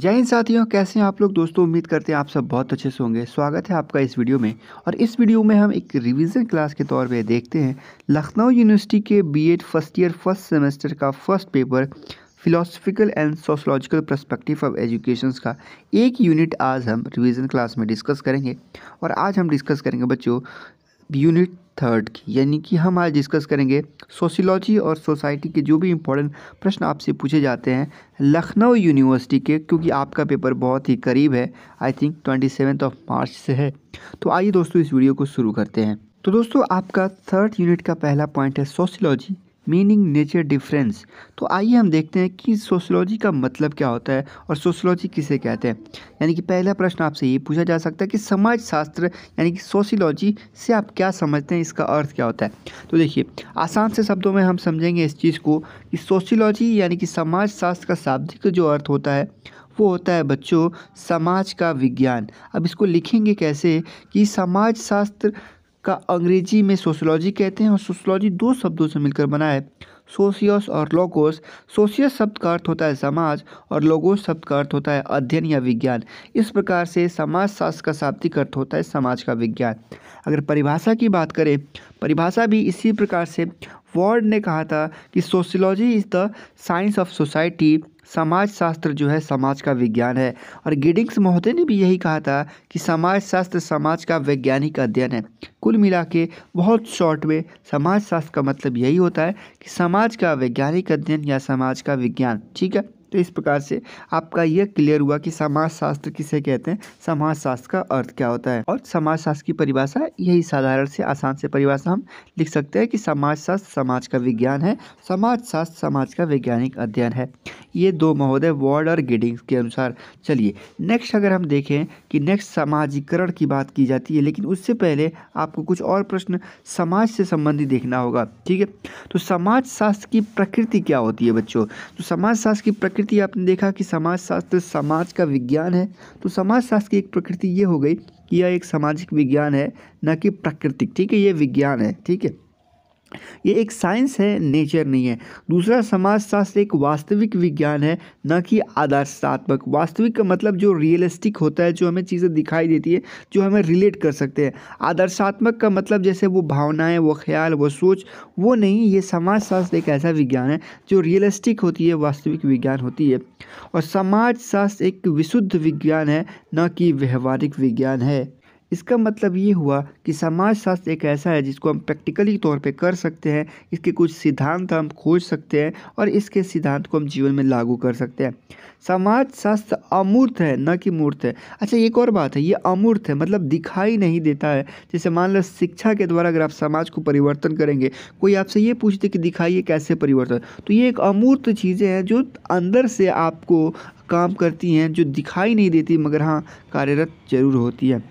जय हिंद साथियों कैसे हैं आप लोग दोस्तों उम्मीद करते हैं आप सब बहुत अच्छे से होंगे स्वागत है आपका इस वीडियो में और इस वीडियो में हम एक रिवीजन क्लास के तौर पे देखते हैं लखनऊ यूनिवर्सिटी के BEd first year first semester का first paper philosophical and sociological perspective of education का एक यूनिट आज हम रिविज़न क्लास में डिस्कस करेंगे और आज हम डिस्कस करेंगे बच्चों यूनिट थर्ड की यानी कि हम आज डिस्कस करेंगे सोशियोलॉजी और सोसाइटी के जो भी इम्पोर्टेंट प्रश्न आपसे पूछे जाते हैं लखनऊ यूनिवर्सिटी के क्योंकि आपका पेपर बहुत ही करीब है I think twenty seventh of March से है तो आइए दोस्तों इस वीडियो को शुरू करते हैं तो दोस्तों आपका थर्ड यूनिट का पहला पॉइंट है सोशियोलॉजी मीनिंग नेचर डिफरेंस तो आइए हम देखते हैं कि सोशोलॉजी का मतलब क्या होता है और सोशोलॉजी किसे कहते हैं यानी कि पहला प्रश्न आपसे ये पूछा जा सकता है कि समाजशास्त्र यानी कि सोशोलॉजी से आप क्या समझते हैं इसका अर्थ क्या होता है तो देखिए आसान से शब्दों में हम समझेंगे इस चीज़ को कि सोशोलॉजी यानी कि समाजशास्त्र का शाब्दिक जो अर्थ होता है वो होता है बच्चों समाज का विज्ञान अब इसको लिखेंगे कैसे कि समाजशास्त्र का अंग्रेजी में सोशोलॉजी कहते हैं और सोशोलॉजी दो शब्दों से मिलकर बना है सोशियस और लोगोस सोशियस शब्द का अर्थ होता है समाज और लोगोस शब्द का अर्थ होता है अध्ययन या विज्ञान इस प्रकार से समाज शास्त्र का शाब्दिक अर्थ होता है समाज का विज्ञान अगर परिभाषा की बात करें परिभाषा भी इसी प्रकार से वॉर्ड ने कहा था कि sociology is the science of society समाज शास्त्र जो है समाज का विज्ञान है और गिडिंग्स महोदय ने भी यही कहा था कि समाज शास्त्र समाज का वैज्ञानिक अध्ययन है कुल मिला के बहुत शॉर्ट में समाज शास्त्र का मतलब यही होता है कि समाज का वैज्ञानिक अध्ययन या समाज का विज्ञान ठीक है तो इस प्रकार से आपका यह क्लियर हुआ कि समाजशास्त्र किसे कहते हैं समाजशास्त्र का अर्थ क्या होता है और समाजशास्त्र की परिभाषा यही साधारण से आसान से परिभाषा हम लिख सकते हैं कि समाजशास्त्र समाज का विज्ञान है समाजशास्त्र समाज का वैज्ञानिक अध्ययन है ये दो महोदय वार्ड और गिडिंग्स के अनुसार चलिए नेक्स्ट अगर हम देखें कि नेक्स्ट समाजीकरण की बात की जाती है लेकिन उससे पहले आपको कुछ और प्रश्न समाज से संबंधित देखना होगा ठीक है तो समाजशास्त्र की प्रकृति क्या होती है बच्चों तो समाजशास्त्र की प्रकृति प्रकृति आपने देखा कि समाजशास्त्र समाज का विज्ञान है तो समाजशास्त्र की एक प्रकृति ये हो गई कि यह एक सामाजिक विज्ञान है न कि प्राकृतिक ठीक है ये विज्ञान है ठीक है ये एक साइंस है नेचर नहीं है दूसरा समाजशास्त्र एक वास्तविक विज्ञान है न कि आदर्शात्मक वास्तविक का मतलब जो रियलिस्टिक होता है जो हमें चीज़ें दिखाई देती है जो हमें रिलेट कर सकते हैं आदर्शात्मक का मतलब जैसे वो भावनाएं वो ख्याल वो सोच वो नहीं ये समाजशास्त्र एक ऐसा विज्ञान है जो रियलिस्टिक होती है वास्तविक विज्ञान होती है और समाजशास्त्र एक विशुद्ध विज्ञान है न कि व्यवहारिक विज्ञान है इसका मतलब ये हुआ कि समाजशास्त्र एक ऐसा है जिसको हम प्रैक्टिकली तौर पे कर सकते हैं इसके कुछ सिद्धांत हम खोज सकते हैं और इसके सिद्धांत को हम जीवन में लागू कर सकते हैं समाजशास्त्र अमूर्त है न कि मूर्त है अच्छा एक और बात है ये अमूर्त है मतलब दिखाई नहीं देता है जैसे मान लो शिक्षा के द्वारा अगर आप समाज को परिवर्तन करेंगे कोई आपसे ये पूछते कि दिखाइए कैसे परिवर्तन तो ये एक अमूर्त चीज़ें हैं जो अंदर से आपको काम करती हैं जो दिखाई नहीं देती मगर हाँ कार्यरत जरूर होती है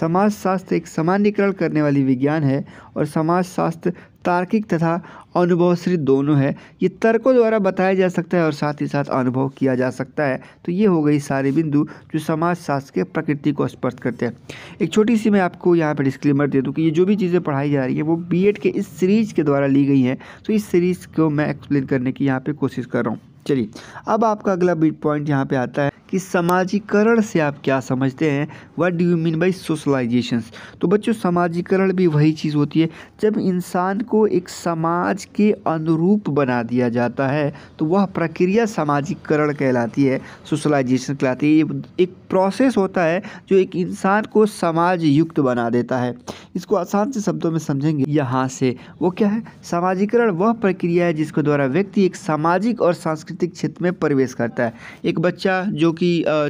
समाजशास्त्र एक सामान्यकरण करने वाली विज्ञान है और समाजशास्त्र तार्किक तथा अनुभवश्रित दोनों है ये तर्कों द्वारा बताया जा सकता है और साथ ही साथ अनुभव किया जा सकता है तो ये हो गई सारे बिंदु जो समाजशास्त्र के प्रकृति को स्पर्श करते हैं एक छोटी सी मैं आपको यहाँ पर डिस्क्लेमर दे दूँ कि ये जो भी चीज़ें पढ़ाई जा रही है वो बी के इस सीरीज़ के द्वारा ली गई हैं तो इस सीरीज़ को मैं एक्सप्लेन करने की यहाँ पर कोशिश कर रहा हूँ चलिए अब आपका अगला पॉइंट यहाँ पर आता है कि समाजीकरण से आप क्या समझते हैं what do you mean by socialisation तो बच्चों समाजीकरण भी वही चीज़ होती है जब इंसान को एक समाज के अनुरूप बना दिया जाता है तो वह प्रक्रिया सामाजिकरण कहलाती है सोशलाइजेशन कहलाती है एक प्रोसेस होता है जो एक इंसान को समाज युक्त बना देता है इसको आसान से शब्दों में समझेंगे यहाँ से वो क्या है समाजीकरण वह प्रक्रिया है जिसके द्वारा व्यक्ति एक सामाजिक और सांस्कृतिक क्षेत्र में प्रवेश करता है एक बच्चा जो कि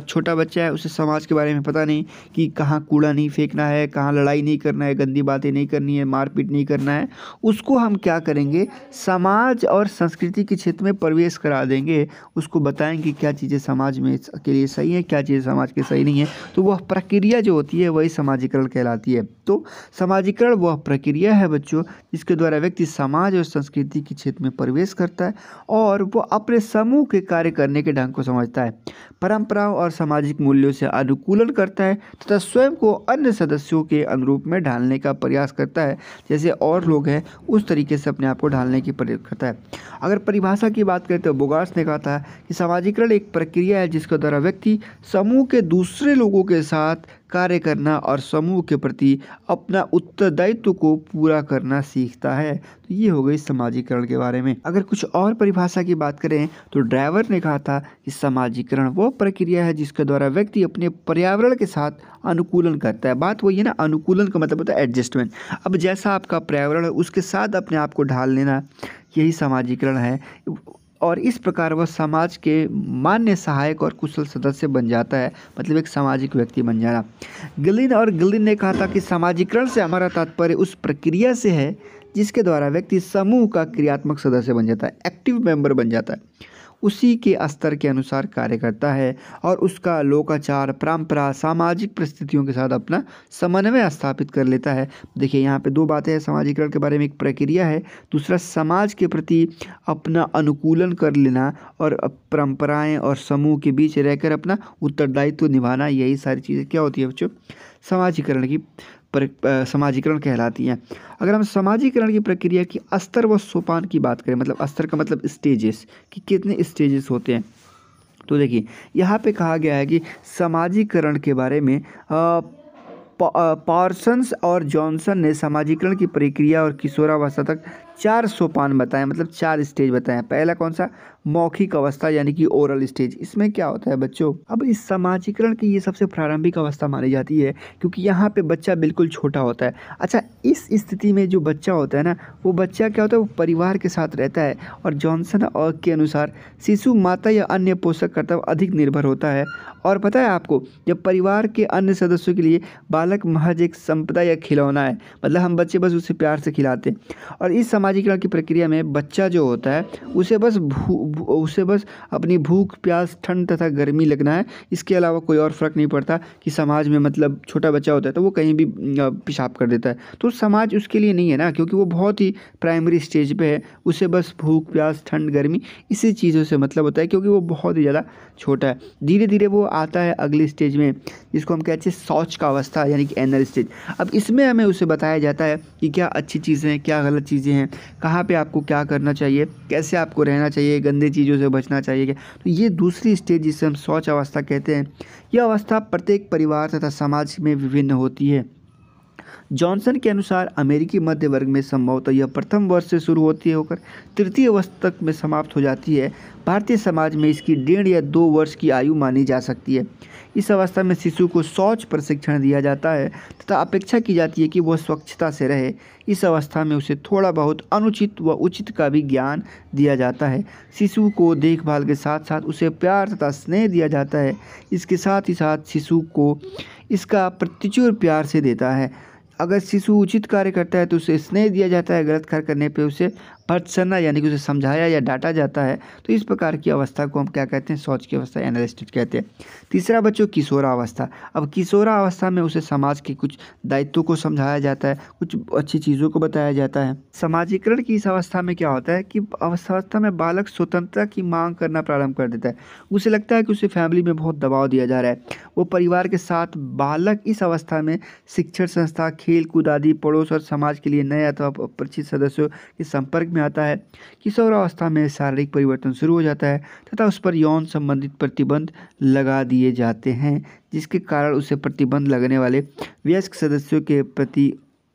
छोटा बच्चा है उसे समाज के बारे में पता नहीं कि कहाँ कूड़ा नहीं फेंकना है कहाँ लड़ाई नहीं करना है गंदी बातें नहीं करनी है मारपीट नहीं करना है उसको हम क्या करेंगे समाज और संस्कृति के क्षेत्र में प्रवेश करा देंगे उसको बताएंगे कि क्या चीज़ें समाज में के लिए सही है क्या चीज़ें समाज के सही नहीं है तो वह प्रक्रिया जो होती है वही समाजीकरण कहलाती है तो समाजीकरण वह प्रक्रिया है बच्चों जिसके द्वारा व्यक्ति समाज और संस्कृति के क्षेत्र में प्रवेश करता है और वह अपने समूह के कार्य करने के ढंग को समझता है पर परंपराओं और सामाजिक मूल्यों से अनुकूलन करता है तथा स्वयं को अन्य सदस्यों के अनुरूप में ढालने का प्रयास करता है जैसे और लोग हैं उस तरीके से अपने आप को ढालने की प्रयोग करता है अगर परिभाषा की बात करें तो बोगार्स ने कहा था कि सामाजिकरण एक प्रक्रिया है जिसके द्वारा व्यक्ति समूह के दूसरे लोगों के साथ कार्य करना और समूह के प्रति अपना उत्तरदायित्व को पूरा करना सीखता है तो ये हो गई समाजीकरण के बारे में अगर कुछ और परिभाषा की बात करें तो ड्राइवर ने कहा था कि समाजीकरण वो प्रक्रिया है जिसके द्वारा व्यक्ति अपने पर्यावरण के साथ अनुकूलन करता है बात वही है ना अनुकूलन का मतलब होता है एडजस्टमेंट अब जैसा आपका पर्यावरण है उसके साथ अपने आप को ढाल लेना यही समाजीकरण है और इस प्रकार वह समाज के मान्य सहायक और कुशल सदस्य बन जाता है मतलब एक सामाजिक व्यक्ति बन जाना गिलिन और गिलिन ने कहा था कि सामाजिकरण से हमारा तात्पर्य उस प्रक्रिया से है जिसके द्वारा व्यक्ति समूह का क्रियात्मक सदस्य बन जाता है एक्टिव मेंबर बन जाता है उसी के स्तर के अनुसार कार्य करता है और उसका लोकाचार परंपरा सामाजिक परिस्थितियों के साथ अपना समन्वय स्थापित कर लेता है देखिए यहाँ पे दो बातें हैं समाजीकरण के बारे में एक प्रक्रिया है दूसरा समाज के प्रति अपना अनुकूलन कर लेना और परंपराएं और समूह के बीच रहकर अपना उत्तरदायित्व निभाना यही सारी चीज़ें क्या होती है बच्चों समाजीकरण की समाजीकरण कहलाती हैं अगर हम समाजीकरण की प्रक्रिया की अस्तर व सोपान की बात करें मतलब अस्तर का मतलब स्टेजेस कि कितने स्टेजेस होते हैं तो देखिए यहाँ पे कहा गया है कि समाजीकरण के बारे में आ, पार्सन्स और जॉनसन ने समाजीकरण की प्रक्रिया और किशोरावस्था तक चार सोपान बताए मतलब चार स्टेज बताए पहला कौन सा मौखिक अवस्था यानी कि ओरल स्टेज इसमें क्या होता है बच्चों अब इस समाजीकरण की ये सबसे प्रारंभिक अवस्था मानी जाती है क्योंकि यहाँ पे बच्चा बिल्कुल छोटा होता है अच्छा इस स्थिति में जो बच्चा होता है ना वो बच्चा क्या होता है वो परिवार के साथ रहता है और जॉनसन और के अनुसार शिशु माता या अन्य पोषक कर्तव्य अधिक निर्भर होता है और पता है आपको जब परिवार के अन्य सदस्यों के लिए बालक महज एक संपदा या खिलौना है मतलब हम बच्चे बस उसे प्यार से खिलाते हैं और इस सामाजिकरण की प्रक्रिया में बच्चा जो होता है उसे बस भू उसे बस अपनी भूख प्यास ठंड तथा गर्मी लगना है इसके अलावा कोई और फ़र्क नहीं पड़ता कि समाज में मतलब छोटा बच्चा होता है तो वो कहीं भी पेशाब कर देता है तो समाज उसके लिए नहीं है ना क्योंकि वो बहुत ही प्राइमरी स्टेज पे है उसे बस भूख प्यास ठंड गर्मी इसी चीज़ों से मतलब होता है क्योंकि वो बहुत ही ज़्यादा छोटा है धीरे धीरे वो आता है अगले स्टेज में जिसको हम कहते हैं शौच का अवस्था यानी कि एनल स्टेज अब इसमें हमें उसे बताया जाता है कि क्या अच्छी चीज़ें हैं क्या गलत चीज़ें हैं कहाँ पर आपको क्या करना चाहिए कैसे आपको रहना चाहिए गंदे गंदे चीज़ों से बचना चाहिए तो ये दूसरी स्टेज जिसे हम शौच अवस्था कहते हैं यह अवस्था प्रत्येक परिवार तथा समाज में विभिन्न होती है जॉनसन के अनुसार अमेरिकी मध्य वर्ग में संभवतः यह प्रथम वर्ष से शुरू होती होकर तृतीय वर्ष तक में समाप्त हो जाती है भारतीय समाज में इसकी डेढ़ या दो वर्ष की आयु मानी जा सकती है इस अवस्था में शिशु को शौच प्रशिक्षण दिया जाता है तथा अपेक्षा की जाती है कि वह स्वच्छता से रहे इस अवस्था में उसे थोड़ा बहुत अनुचित व उचित का भी ज्ञान दिया जाता है शिशु को देखभाल के साथ साथ उसे प्यार तथा स्नेह दिया जाता है इसके साथ ही साथ शिशु को इसका प्रतिचुर प्यार से देता है अगर शिशु उचित कार्य करता है तो उसे स्नेह दिया जाता है गलत कार्य करने पे उसे पर्सना यानी कि उसे समझाया या डांटा जाता है तो इस प्रकार की अवस्था को हम क्या कहते हैं सोच की अवस्था एनालिस्टिक कहते हैं तीसरा बच्चों किशोरा अवस्था अब किशोरा अवस्था में उसे समाज के कुछ दायित्व को समझाया जाता है कुछ अच्छी चीज़ों को बताया जाता है समाजीकरण की इस अवस्था में क्या होता है कि अवस्था में बालक स्वतंत्रता की मांग करना प्रारंभ कर देता है उसे लगता है कि उसे फैमिली में बहुत दबाव दिया जा रहा है वो परिवार के साथ बालक इस अवस्था में शिक्षण संस्था खेल कूद आदि पड़ोस और समाज के लिए नए अथवा परिचित सदस्यों के संपर्क में आता है किशोरावस्था में शारीरिक परिवर्तन शुरू हो जाता है तथा उस पर यौन संबंधित प्रतिबंध लगा दिए जाते हैं जिसके कारण उसे प्रतिबंध लगने वाले वयस्क सदस्यों के प्रति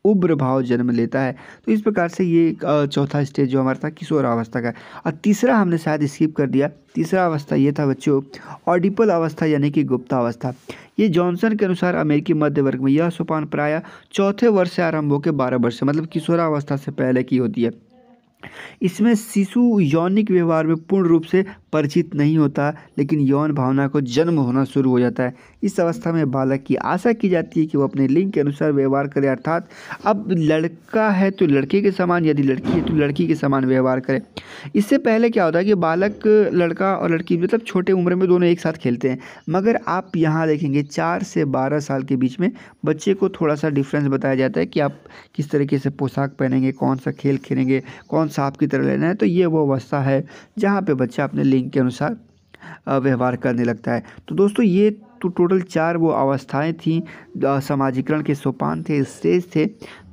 उग्र भाव जन्म लेता है तो इस प्रकार से ये चौथा स्टेज जो हमारा था किशोरावस्था का और तीसरा हमने शायद स्किप कर दिया तीसरा अवस्था ये था बच्चों ऑडिपल अवस्था यानी कि गुप्ता अवस्था ये जॉनसन के अनुसार अमेरिकी मध्य वर्ग में यह सोपान प्राय चौथे वर्ष से आरंभ होकर बारह वर्ष मतलब किशोरावस्था से पहले की होती है इसमें शिशु यौनिक व्यवहार में पूर्ण रूप से परिचित नहीं होता लेकिन यौन भावना को जन्म होना शुरू हो जाता है इस अवस्था में बालक की आशा की जाती है कि वो अपने लिंग के अनुसार व्यवहार करे अर्थात अब लड़का है तो लड़के के समान यदि लड़की है तो लड़की के समान व्यवहार करे इससे पहले क्या होता है कि बालक लड़का और लड़की मतलब छोटे उम्र में दोनों एक साथ खेलते हैं मगर आप यहाँ देखेंगे चार से बारह साल के बीच में बच्चे को थोड़ा सा डिफ्रेंस बताया जाता है कि आप किस तरीके से पोशाक पहनेंगे कौन सा खेल खेलेंगे कौन सा आपकी तरह लेना है तो ये वो अवस्था है जहाँ पर बच्चा अपने लिंग के अनुसार व्यवहार करने लगता है तो दोस्तों ये तो टोटल चार वो अवस्थाएं थी समाजीकरण के सोपान थे स्टेज थे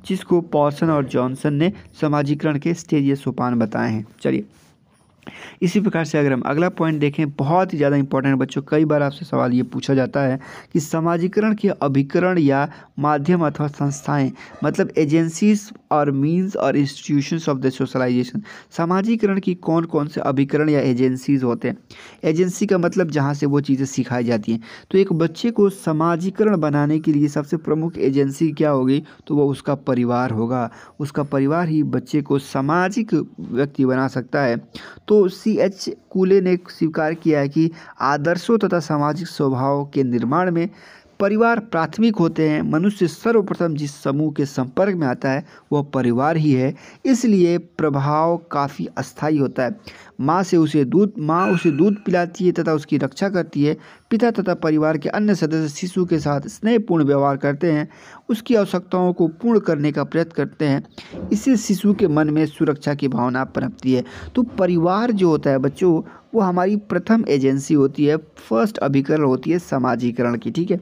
जिसको पॉर्सन और जॉनसन ने समाजीकरण के स्टेज या सोपान बताए हैं चलिए इसी प्रकार से अगर हम अगला पॉइंट देखें बहुत ही ज़्यादा इंपॉर्टेंट बच्चों कई बार आपसे सवाल ये पूछा जाता है कि समाजीकरण के अभिकरण या माध्यम अथवा संस्थाएं मतलब एजेंसीज और मीन्स और इंस्टीट्यूशंस ऑफ द सोशलाइजेशन सामाजिकरण की कौन कौन से अभिकरण या एजेंसीज होते हैं एजेंसी का मतलब जहाँ से वो चीज़ें सिखाई जाती हैं तो एक बच्चे को समाजीकरण बनाने के लिए सबसे प्रमुख एजेंसी क्या होगी तो वो उसका परिवार होगा उसका परिवार ही बच्चे को सामाजिक व्यक्ति बना सकता है तो सी एच कूले ने स्वीकार किया है कि आदर्शों तथा सामाजिक स्वभाव के निर्माण में परिवार प्राथमिक होते हैं मनुष्य सर्वप्रथम जिस समूह के संपर्क में आता है वह परिवार ही है इसलिए प्रभाव काफ़ी अस्थायी होता है माँ से उसे दूध माँ उसे दूध पिलाती है तथा उसकी रक्षा करती है पिता तथा परिवार के अन्य सदस्य शिशु के साथ स्नेहपूर्ण व्यवहार करते हैं उसकी आवश्यकताओं को पूर्ण करने का प्रयत्न करते हैं इससे शिशु के मन में सुरक्षा की भावना पनपती है तो परिवार जो होता है बच्चों वो हमारी प्रथम एजेंसी होती है फर्स्ट अभिकरण होती है समाजीकरण की ठीक है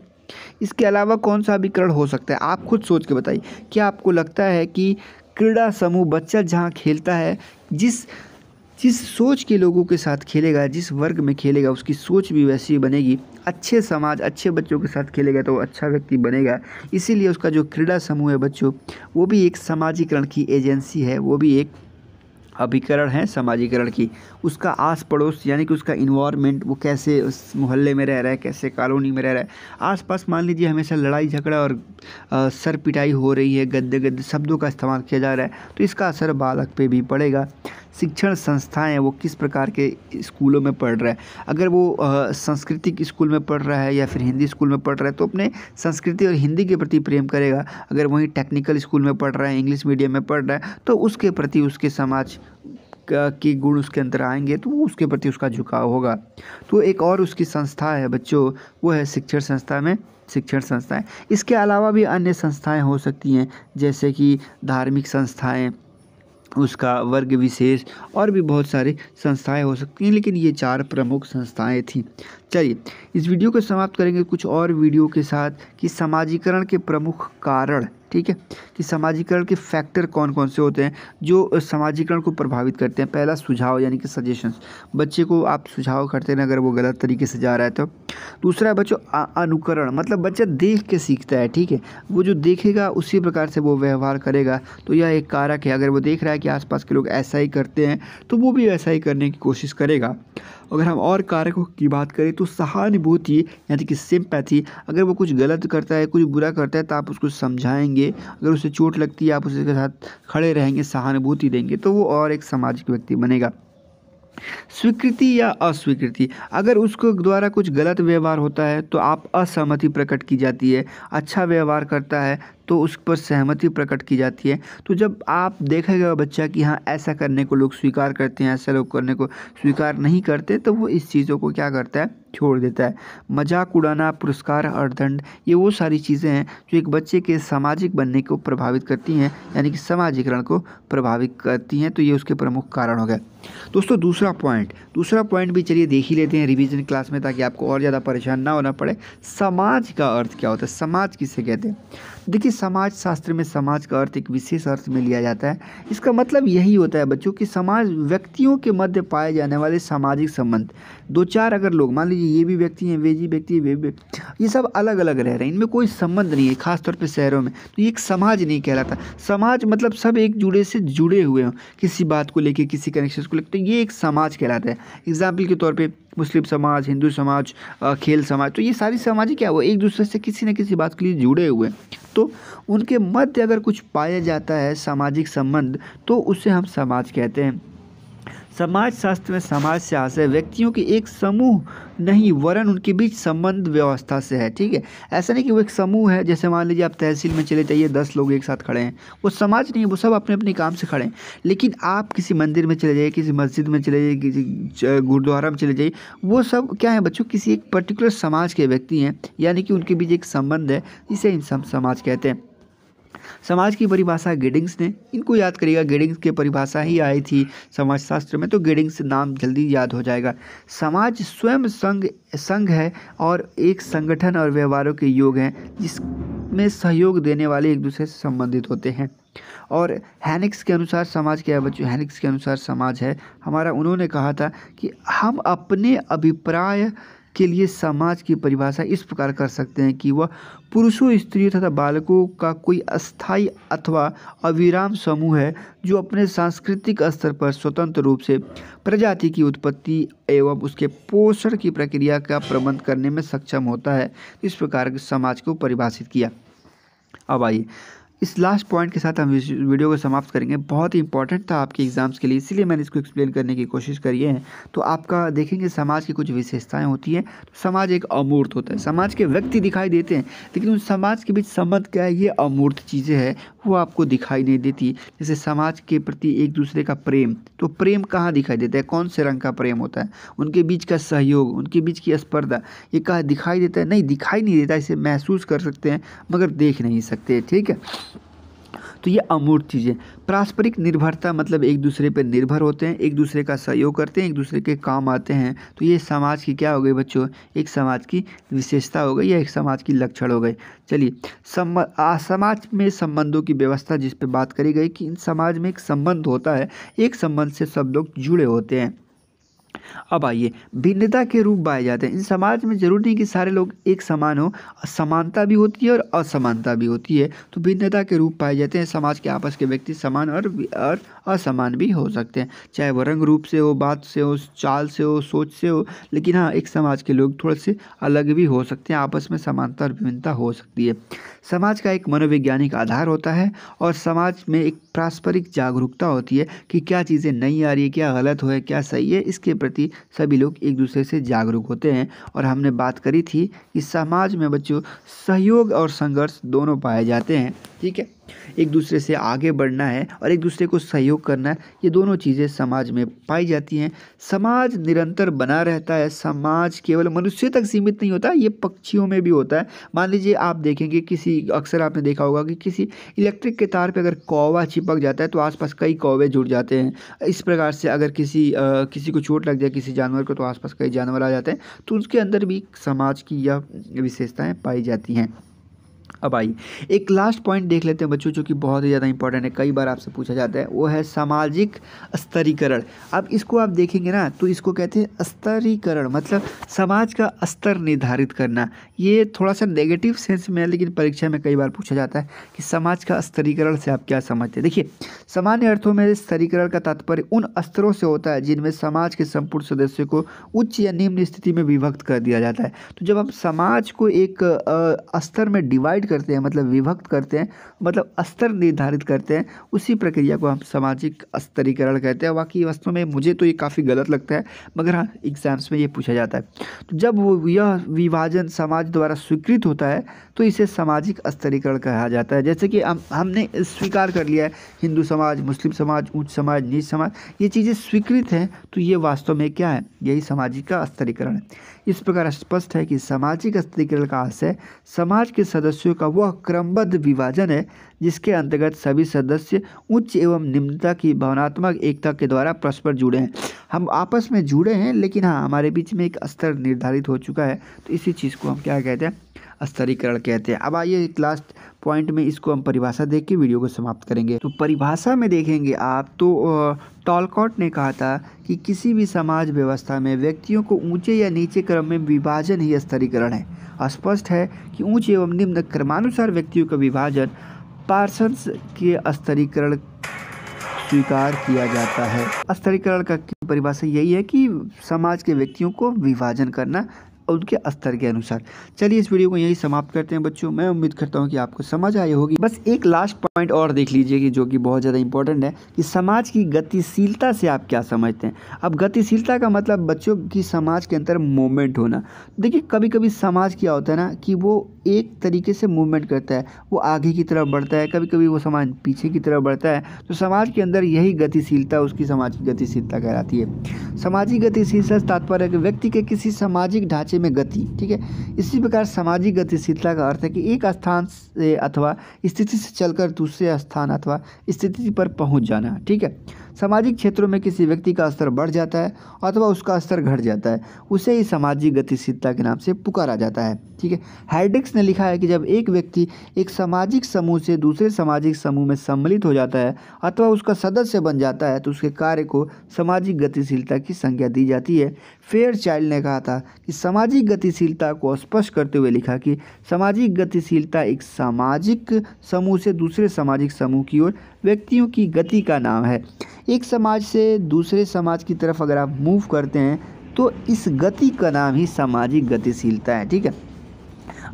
इसके अलावा कौन सा अभिकरण हो सकता है आप खुद सोच के बताइए क्या आपको लगता है कि क्रीड़ा समूह बच्चा जहाँ खेलता है जिस जिस सोच के लोगों के साथ खेलेगा जिस वर्ग में खेलेगा उसकी सोच भी वैसी ही बनेगी अच्छे समाज अच्छे बच्चों के साथ खेलेगा तो वो अच्छा व्यक्ति बनेगा इसीलिए उसका जो क्रीड़ा समूह है बच्चों वो भी एक समाजीकरण की एजेंसी है वो भी एक अभिकरण है समाजीकरण की उसका आस पड़ोस यानी कि उसका इन्वायरमेंट वो कैसे उस मोहल्ले में रह रहा है कैसे कॉलोनी में रह रहा है आसपास मान लीजिए हमेशा लड़ाई झगड़ा और आ, सर पिटाई हो रही है गद्दे गद्दे शब्दों का इस्तेमाल किया जा रहा है तो इसका असर बालक पे भी पड़ेगा शिक्षण संस्थाएं वो किस प्रकार के स्कूलों में पढ़ रहा है अगर वो सांस्कृतिक स्कूल में पढ़ रहा है या फिर हिंदी स्कूल में पढ़ रहा है तो अपने संस्कृति और हिंदी के प्रति प्रेम करेगा अगर वहीं टेक्निकल स्कूल में पढ़ रहा है इंग्लिश मीडियम में पढ़ रहा है तो उसके प्रति उसके समाज के गुण उसके अंदर आएंगे तो वो उसके प्रति उसका झुकाव होगा तो एक और उसकी संस्था है बच्चों वो है शिक्षण संस्था में शिक्षण संस्थाएं इसके अलावा भी अन्य संस्थाएं हो सकती हैं जैसे कि धार्मिक संस्थाएं उसका वर्ग विशेष और भी बहुत सारी संस्थाएं हो सकती हैं लेकिन ये चार प्रमुख संस्थाएं थीं चलिए इस वीडियो को समाप्त करेंगे कुछ और वीडियो के साथ कि समाजीकरण के प्रमुख कारण ठीक है कि समाजीकरण के फैक्टर कौन कौन से होते हैं जो समाजीकरण को प्रभावित करते हैं पहला सुझाव यानी कि सजेशंस बच्चे को आप सुझाव करते हैं अगर वो गलत तरीके से जा रहा है तो दूसरा है बच्चों अनुकरण मतलब बच्चा देख के सीखता है ठीक है वो जो देखेगा उसी प्रकार से वो व्यवहार करेगा तो यह एक कारक है अगर वो देख रहा है कि आसपास के लोग ऐसा ही करते हैं तो वो भी ऐसा ही करने की कोशिश करेगा अगर हम और कारकों की बात करें तो सहानुभूति यानी कि सिंपैथी अगर वो कुछ गलत करता है कुछ बुरा करता है तो आप उसको समझाएंगे अगर उसे चोट लगती है आप उसके साथ खड़े रहेंगे सहानुभूति देंगे तो वो और एक सामाजिक व्यक्ति बनेगा स्वीकृति या अस्वीकृति अगर उसको द्वारा कुछ गलत व्यवहार होता है तो आप असहमति प्रकट की जाती है अच्छा व्यवहार करता है तो उस पर सहमति प्रकट की जाती है तो जब आप देखेगा बच्चा कि हाँ ऐसा करने को लोग स्वीकार करते हैं ऐसा लोग करने को स्वीकार नहीं करते तो वो इस चीज़ों को क्या करता है छोड़ देता है मजाक उड़ाना पुरस्कार और दंड ये वो सारी चीज़ें हैं जो एक बच्चे के सामाजिक बनने को प्रभावित करती हैं यानी कि समाजीकरण को प्रभावित करती हैं तो ये उसके प्रमुख कारण हो गए दोस्तों दूसरा पॉइंट दूसरा पॉइंट भी चलिए देख ही लेते हैं रिविजन क्लास में ताकि आपको और ज़्यादा परेशान ना होना पड़े समाज का अर्थ क्या होता है समाज किसे कहते हैं देखिए समाज शास्त्र में समाज का अर्थ एक विशेष अर्थ में लिया जाता है इसका मतलब यही होता है बच्चों कि समाज व्यक्तियों के मध्य पाए जाने वाले सामाजिक संबंध दो चार अगर लोग मान लीजिए ये भी व्यक्ति हैं वे जी व्यक्ति वे व्यक्ति ये सब अलग अलग रह रहे हैं इनमें कोई संबंध नहीं है खासतौर पर शहरों में तो ये एक समाज नहीं कहलाता समाज मतलब सब एक जुड़े से जुड़े हुए हों किसी बात को लेकर किसी कनेक्शन को लेकर तो ये एक समाज कहलाता है एग्जाम्पल के तौर पर मुस्लिम समाज हिंदू समाज खेल समाज तो ये सारी समाज क्या हुआ एक दूसरे से किसी न किसी बात के लिए जुड़े हुए तो उनके मध्य अगर कुछ पाया जाता है सामाजिक संबंध तो उसे हम समाज कहते हैं समाजशास्त्र में समाज से आशय व्यक्तियों के एक समूह नहीं वरन उनके बीच संबंध व्यवस्था से है ठीक है ऐसा नहीं कि वो एक समूह है जैसे मान लीजिए आप तहसील में चले जाइए दस लोग एक साथ खड़े हैं वो समाज नहीं है वो सब अपने अपने काम से खड़े हैं लेकिन आप किसी मंदिर में चले जाइए किसी मस्जिद में चले जाइए किसी गुरुद्वारा में चले जाइए वो सब क्या है बच्चों किसी एक पर्टिकुलर समाज के व्यक्ति हैं यानी कि उनके बीच एक संबंध है इसे इन समाज कहते हैं समाज की परिभाषा गेडिंग्स ने इनको याद करिएगा गेडिंग्स की परिभाषा ही आई थी समाजशास्त्र में तो गेडिंग्स नाम जल्दी याद हो जाएगा समाज स्वयं संघ संघ है और एक संगठन और व्यवहारों के योग हैं जिसमें सहयोग देने वाले एक दूसरे से संबंधित होते हैं और हैनिक्स के अनुसार समाज क्या है बच्चों हैनिक्स के अनुसार समाज है हमारा उन्होंने कहा था कि हम अपने अभिप्राय के लिए समाज की परिभाषा इस प्रकार कर सकते हैं कि वह पुरुषों स्त्रियों तथा बालकों का कोई अस्थायी अथवा अविराम समूह है जो अपने सांस्कृतिक स्तर पर स्वतंत्र रूप से प्रजाति की उत्पत्ति एवं उसके पोषण की प्रक्रिया का प्रबंध करने में सक्षम होता है इस प्रकार समाज को परिभाषित किया अब आइए इस लास्ट पॉइंट के साथ हम वीडियो को समाप्त करेंगे बहुत ही इंपॉर्टेंट था आपके एग्ज़ाम्स के लिए इसीलिए मैंने इसको एक्सप्लेन करने की कोशिश करी है तो आपका देखेंगे समाज की कुछ विशेषताएं होती हैं तो समाज एक अमूर्त होता है समाज के व्यक्ति दिखाई देते हैं लेकिन उन समाज के बीच संबंध क्या है ये अमूर्त चीज़ें हैं वो आपको दिखाई नहीं देती जैसे समाज के प्रति एक दूसरे का प्रेम तो प्रेम कहाँ दिखाई देता है कौन से रंग का प्रेम होता है उनके बीच का सहयोग उनके बीच की स्पर्धा ये कहाँ दिखाई देता है नहीं दिखाई नहीं देता इसे महसूस कर सकते हैं मगर देख नहीं सकते ठीक है तो ये अमूर्त चीज़ें पारस्परिक निर्भरता मतलब एक दूसरे पर निर्भर होते हैं एक दूसरे का सहयोग करते हैं एक दूसरे के काम आते हैं तो ये समाज की क्या हो गई बच्चों एक समाज की विशेषता हो गई या एक समाज की लक्षण हो गई चलिए समाज में संबंधों की व्यवस्था जिस पर बात करी गई कि इन समाज में एक संबंध होता है एक संबंध से सब लोग जुड़े होते हैं अब आइए भिन्नता के रूप पाए जाते हैं इन समाज में जरूरी नहीं कि सारे लोग एक समान हो समानता भी होती है और असमानता भी होती है तो भिन्नता के रूप पाए जाते हैं समाज के आपस के व्यक्ति समान और और असमान भी हो सकते हैं चाहे वह रंग रूप से हो बात से हो चाल से हो सोच से हो लेकिन हाँ एक समाज के लोग थोड़े से अलग भी हो सकते हैं आपस में समानता और विभिन्नता हो सकती है समाज का एक मनोवैज्ञानिक आधार होता है और समाज में एक पारस्परिक जागरूकता होती है कि क्या चीज़ें नहीं आ रही है क्या गलत हो है क्या सही है इसके प्रति सभी लोग एक दूसरे से जागरूक होते हैं और हमने बात करी थी कि समाज में बच्चों सहयोग और संघर्ष दोनों पाए जाते हैं ठीक है एक दूसरे से आगे बढ़ना है और एक दूसरे को सहयोग करना है ये दोनों चीज़ें समाज में पाई जाती हैं समाज निरंतर बना रहता है समाज केवल मनुष्य तक सीमित नहीं होता ये पक्षियों में भी होता है मान लीजिए आप देखेंगे किसी अक्सर आपने देखा होगा कि किसी इलेक्ट्रिक के तार पर अगर कौवा चिपक जाता है तो आसपास कई कौवे जुड़ जाते हैं इस प्रकार से अगर किसी आ, किसी को चोट लग जाए किसी जानवर को तो आसपास कई जानवर आ जाते हैं तो उसके अंदर भी समाज की यह विशेषताएँ पाई जाती हैं अब आइए एक लास्ट पॉइंट देख लेते हैं बच्चों जो कि बहुत ही ज़्यादा इंपॉर्टेंट है कई बार आपसे पूछा जाता है वो है सामाजिक स्तरीकरण अब इसको आप देखेंगे ना तो इसको कहते हैं स्तरीकरण मतलब समाज का स्तर निर्धारित करना ये थोड़ा सा नेगेटिव सेंस में है लेकिन परीक्षा में कई बार पूछा जाता है कि समाज का स्तरीकरण से आप क्या समझते हैं देखिए सामान्य अर्थों में स्तरीकरण का तात्पर्य उन स्तरों से होता है जिनमें समाज के संपूर्ण सदस्यों को उच्च या निम्न स्थिति में विभक्त कर दिया जाता है तो जब हम समाज को एक स्तर में डिवाइड डिवाइड करते हैं मतलब विभक्त करते हैं मतलब स्तर निर्धारित करते हैं उसी प्रक्रिया को हम सामाजिक स्तरीकरण कहते हैं बाकी वस्तु में मुझे तो ये काफ़ी गलत लगता है मगर हाँ एग्ज़ाम्स में ये पूछा जाता है तो जब वो यह विभाजन समाज द्वारा स्वीकृत होता है तो इसे सामाजिक स्तरीकरण कहा जाता है जैसे कि हम हमने स्वीकार कर लिया है हिंदू समाज मुस्लिम समाज ऊंच समाज नीच समाज ये चीज़ें स्वीकृत हैं तो ये वास्तव में क्या है यही सामाजिक का स्तरीकरण है इस प्रकार स्पष्ट है कि सामाजिक स्तरीकरण का आशय समाज के सदस्यों का वह क्रमबद्ध विभाजन है जिसके अंतर्गत सभी सदस्य उच्च एवं निम्नता की भावनात्मक एकता के द्वारा परस्पर जुड़े हैं हम आपस में जुड़े हैं लेकिन हाँ हमारे बीच में एक स्तर निर्धारित हो चुका है तो इसी चीज़ को हम क्या कहते हैं स्तरीकरण कहते हैं अब आइए लास्ट पॉइंट में इसको हम परिभाषा देख के वीडियो को समाप्त करेंगे तो परिभाषा में देखेंगे आप तो टॉलकॉट ने कहा था कि किसी भी समाज व्यवस्था में व्यक्तियों को ऊंचे या नीचे क्रम में विभाजन ही स्तरीकरण है स्पष्ट है कि ऊंचे एवं निम्न क्रमानुसार व्यक्तियों का विभाजन पार्सन्स के स्तरीकरण स्वीकार किया जाता है स्तरीकरण का परिभाषा यही है कि समाज के व्यक्तियों को विभाजन करना और उनके स्तर के अनुसार चलिए इस वीडियो को यही समाप्त करते हैं बच्चों मैं उम्मीद करता हूँ कि आपको समझ आई होगी बस एक लास्ट पॉइंट और देख लीजिए कि जो कि बहुत ज़्यादा इंपॉर्टेंट है कि समाज की गतिशीलता से आप क्या समझते हैं अब गतिशीलता का मतलब बच्चों की समाज के अंदर मूवमेंट होना देखिए कभी कभी समाज क्या होता है ना कि वो एक तरीके से मूवमेंट करता है वो आगे की तरफ बढ़ता है कभी कभी वो समाज पीछे की तरफ बढ़ता है तो समाज के अंदर यही गतिशीलता उसकी समाज की गतिशीलता कहलाती है सामाजिक गतिशीलता तात्पर्य व्यक्ति के किसी सामाजिक ढांचे विषय में गति ठीक है इसी प्रकार सामाजिक गतिशीलता का अर्थ है कि एक स्थान से अथवा स्थिति से चलकर दूसरे स्थान अथवा स्थिति पर पहुंच जाना ठीक है सामाजिक क्षेत्रों में किसी व्यक्ति का स्तर बढ़ जाता है अथवा उसका स्तर घट जाता है उसे ही सामाजिक गतिशीलता के नाम से पुकारा जाता है ठीक है हाइडिक्स ने लिखा है कि जब एक व्यक्ति एक सामाजिक समूह से दूसरे सामाजिक समूह में सम्मिलित हो जाता है अथवा उसका सदस्य बन जाता है तो उसके कार्य को सामाजिक गतिशीलता की संज्ञा दी जाती है फेयर चाइल्ड ने कहा था कि सामाजिक गतिशीलता को स्पष्ट करते हुए लिखा कि सामाजिक गतिशीलता एक सामाजिक समूह से दूसरे सामाजिक समूह की ओर व्यक्तियों की गति का नाम है एक समाज से दूसरे समाज की तरफ अगर आप मूव करते हैं तो इस गति का नाम ही सामाजिक गतिशीलता है ठीक है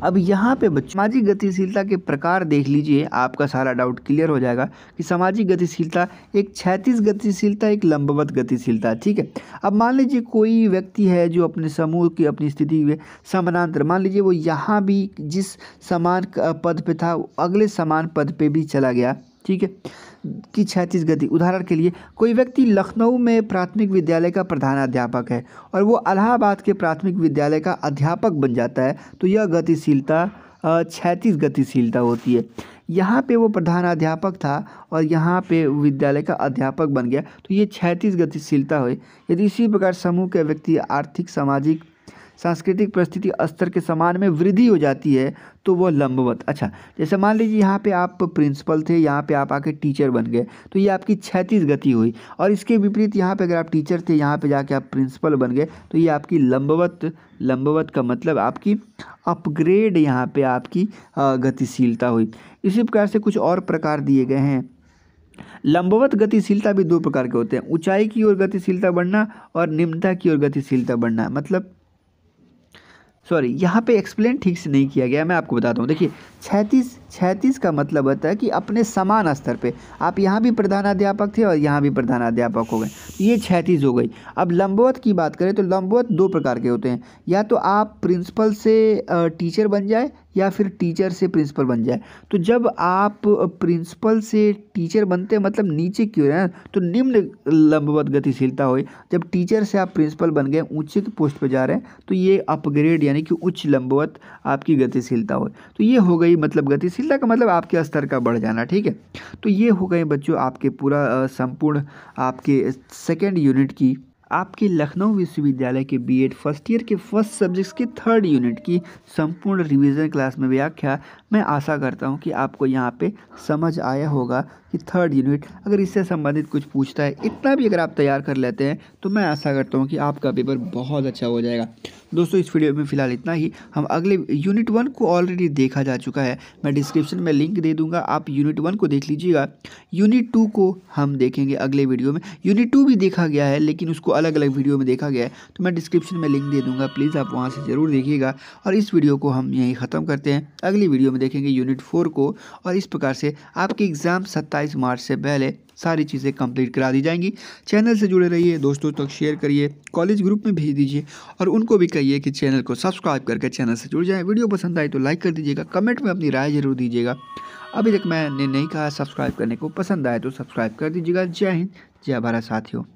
अब यहाँ पे सामाजिक गतिशीलता के प्रकार देख लीजिए आपका सारा डाउट क्लियर हो जाएगा कि सामाजिक गतिशीलता एक क्षैतिज गतिशीलता एक लंबवत गतिशीलता ठीक है अब मान लीजिए कोई व्यक्ति है जो अपने समूह की अपनी स्थिति में समानांतर मान लीजिए वो यहाँ भी जिस समान पद पे था अगले समान पद पे भी चला गया ठीक है की क्षैतिज गति उदाहरण के लिए कोई व्यक्ति लखनऊ में प्राथमिक विद्यालय का प्रधानाध्यापक है और वो अलाहाबाद के प्राथमिक विद्यालय का अध्यापक बन जाता है तो यह गतिशीलता छैतीस गतिशीलता होती है यहाँ पे वो प्रधानाध्यापक था और यहाँ पे विद्यालय का अध्यापक बन गया तो ये छैतीस गतिशीलता हुई यदि इसी प्रकार समूह के व्यक्ति आर्थिक सामाजिक सांस्कृतिक परिस्थिति स्तर के समान में वृद्धि हो जाती है तो वह लंबवत अच्छा जैसे मान लीजिए यहाँ पे आप प्रिंसिपल थे यहाँ पे आप आके टीचर बन गए तो ये आपकी छैतीस गति हुई और इसके विपरीत यहाँ पे अगर आप टीचर थे यहाँ पे जाके आप प्रिंसिपल बन गए तो ये आपकी लंबवत लंबवत का मतलब आपकी अपग्रेड यहाँ पर आपकी गतिशीलता हुई इसी प्रकार से कुछ और प्रकार दिए गए हैं लंबवत गतिशीलता भी दो प्रकार के होते हैं ऊंचाई की ओर गतिशीलता बढ़ना और निम्नता की ओर गतिशीलता बढ़ना मतलब सॉरी यहाँ पे एक्सप्लेन ठीक से नहीं किया गया मैं आपको बताता हूँ देखिए छैंतीस छैतीस का मतलब होता है कि अपने समान स्तर पे आप यहाँ भी प्रधानाध्यापक थे और यहाँ भी प्रधानाध्यापक हो गए ये छैतीस हो गई अब लंबवत की बात करें तो लंबवत दो प्रकार के होते हैं या तो आप प्रिंसिपल से टीचर बन जाए या फिर टीचर से प्रिंसिपल बन जाए तो जब आप प्रिंसिपल से टीचर बनते मतलब नीचे क्यों ओर तो निम्न लंबवत गतिशीलता हुई जब टीचर से आप प्रिंसिपल बन गए ऊंचे की पोस्ट पर जा रहे हैं तो ये अपग्रेड यानी कि उच्च लंबवत आपकी गतिशीलता हो तो ये हो गई मतलब गतिशील शिला का मतलब आपके स्तर का बढ़ जाना ठीक है तो ये हो गए बच्चों आपके पूरा संपूर्ण आपके सेकेंड यूनिट की आपके लखनऊ विश्वविद्यालय के बीएड फर्स्ट ईयर के फर्स्ट सब्जेक्ट्स की थर्ड यूनिट की संपूर्ण रिवीजन क्लास में व्याख्या मैं आशा करता हूं कि आपको यहां पे समझ आया होगा कि थर्ड यूनिट अगर इससे संबंधित कुछ पूछता है इतना भी अगर आप तैयार कर लेते हैं तो मैं आशा करता हूं कि आपका पेपर बहुत अच्छा हो जाएगा दोस्तों इस वीडियो में फिलहाल इतना ही हम अगले यूनिट वन को ऑलरेडी देखा जा चुका है मैं डिस्क्रिप्शन में लिंक दे दूंगा आप यूनिट वन को देख लीजिएगा यूनिट टू को हम देखेंगे अगले वीडियो में यूनिट टू भी देखा गया है लेकिन उसको अलग अलग वीडियो में देखा गया है तो मैं डिस्क्रिप्शन में लिंक दे दूँगा प्लीज़ आप वहाँ से ज़रूर देखिएगा और इस वीडियो को हम यहीं ख़त्म करते हैं अगली वीडियो में देखेंगे यूनिट फोर को और इस प्रकार से आपके एग्ज़ाम सत्ताईस मार्च से पहले सारी चीज़ें कंप्लीट करा दी जाएंगी चैनल से जुड़े रहिए दोस्तों तक शेयर करिए कॉलेज ग्रुप में भेज दीजिए और उनको भी कहिए कि चैनल को सब्सक्राइब करके चैनल से जुड़ जाए वीडियो पसंद आए तो लाइक कर दीजिएगा कमेंट में अपनी राय जरूर दीजिएगा अभी तक मैंने नहीं कहा सब्सक्राइब करने को पसंद आए तो सब्सक्राइब कर दीजिएगा जय हिंद जय भारत साथियों